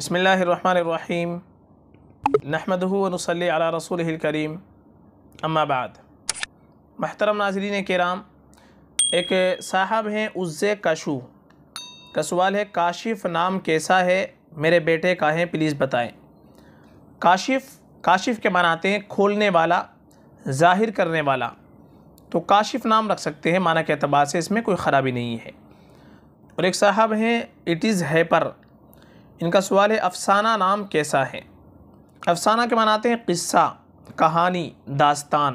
बसमीम नहमदनसल अला रसूल करीम अम्माबाद महतरम नाजरीन कराम एक साहब हैं उज़्ज़े काशू का सवाल है काशिफ़ नाम कैसा है मेरे बेटे का है प्लीज़ बताएं काशिफ़ काशिफ़ के बनाते हैं खोलने वाला ज़ाहिर करने वाला तो काशिफ़ नाम रख सकते हैं माना के अतबार से इसमें कोई ख़राबी नहीं है और एक साहब हैं इट इज़ हैपर इनका सवाल है अफसाना नाम कैसा है अफसाना के मानाते हैं किस्सा कहानी दास्तान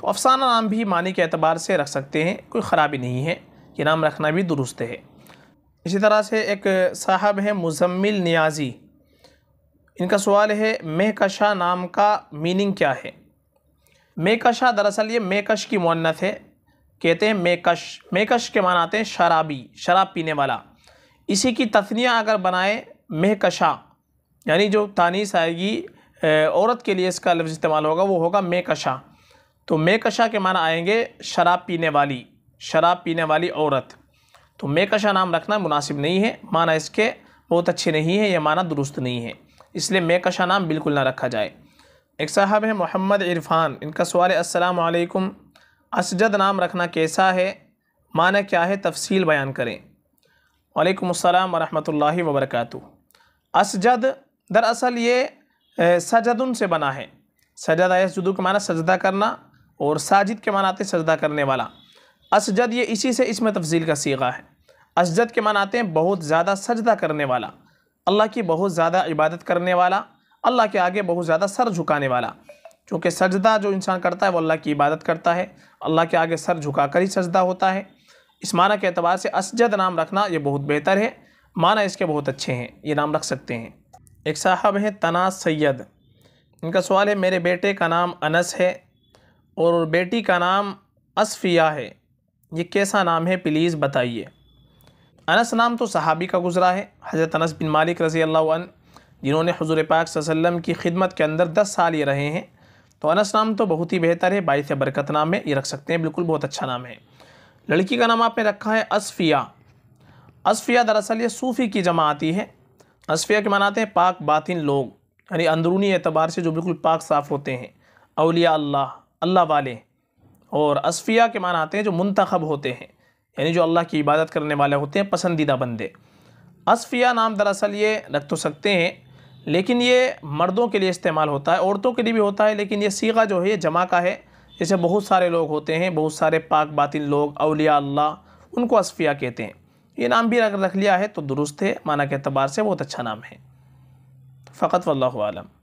तो अफसाना नाम भी मानी के अतबार से रख सकते हैं कोई ख़राबी नहीं है ये नाम रखना भी दुरुस्त है इसी तरह से एक साहब हैं मुजम्मिल नियाजी इनका सवाल है मेकशा नाम का मीनिंग क्या है मेकशा दरअसल ये मेकश की मुन्नत है कहते हैं मेकश मेकश के मानाते हैं शराबी शराब पीने वाला इसी की तथनिया अगर बनाए मेहकशा यानी जो तानीस आएगी औरत के लिए इसका लफ्ज़ इस्तेमाल होगा वो होगा मेकशा तो मेकशा के माना आएंगे शराब पीने वाली शराब पीने वाली औरत तो मेकशा नाम रखना मुनासिब नहीं है माना इसके बहुत अच्छे नहीं है यह माना दुरुस्त नहीं है इसलिए मेकशा नाम बिल्कुल ना रखा जाए एक साहब है मोहम्मद इरफान इनका सवाल अस्सलाम वालेकुम असजद नाम रखना कैसा है माना क्या है तफसील बयान करें वालेकुम अस्सलाम वरहमतुल्लाहि वबरकातु असजद दरअसल ये सजदन से बना है सजद जुदू के माना सजदा करना और साजिद के माना आते सजदा करने वाला असजद ये इसी से इसमें तफजील का सीगा है असजद के माना आते हैं बहुत ज़्यादा सजदा करने वाला अल्लाह की बहुत ज़्यादा इबादत करने वाला अल्लाह के आगे बहुत ज़्यादा सर झुकाने वाला क्योंकि सजदा जो इंसान करता है वो अल्लाह की इबादत करता है अल्लाह के आगे सर झुका कर ही सजदा होता है इस माना के अतबार से असजद नाम रखना ये बहुत बेहतर है माना इसके बहुत अच्छे हैं ये नाम रख सकते हैं एक साहब हैं तना सैद इनका सवाल है मेरे बेटे का नाम अनस है और बेटी का नाम असफिया है ये कैसा नाम है प्लीज़ बताइए अनस नाम तो सहाबी का गुज़रा है हज़रत अनस बिन मालिक रज़ी अल्लाह जिन्होंने हजूर पाक वसम की खिदमत के अंदर दस साल ये रहे हैं तो अनस नाम तो बहुत ही बेहतर है बाईस बरकत नाम है ये रख सकते हैं बिल्कुल बहुत अच्छा नाम है लड़की का नाम आपने रखा है असफिया असफिया दरअसल ये सूफ़ी की जमा आती है असफिया के मनाते हैं पाक बातिन लोग यानी अंदरूनी एतबार से जो बिल्कुल पाक साफ़ होते हैं अलिया अल्लाह अल्लाह वाले और असफिया के मान आते हैं जो मंतखब होते हैं यानी जो अल्लाह की इबादत करने वाले होते हैं पसंदीदा बंदे असफिया नाम दरअसल ये रख तो सकते हैं लेकिन ये मर्दों के लिए इस्तेमाल होता है औरतों के लिए भी होता है लेकिन ये सीगा जो है ये जमा का है जैसे बहुत सारे लोग होते हैं बहुत सारे पाक बातिन लोग अलिया अल्लाह उनको असफिया कहते हैं ये नाम भी अगर रख लिया है तो दुरुस्त है माना के अतबार से बहुत अच्छा नाम है फ़कत वल्लम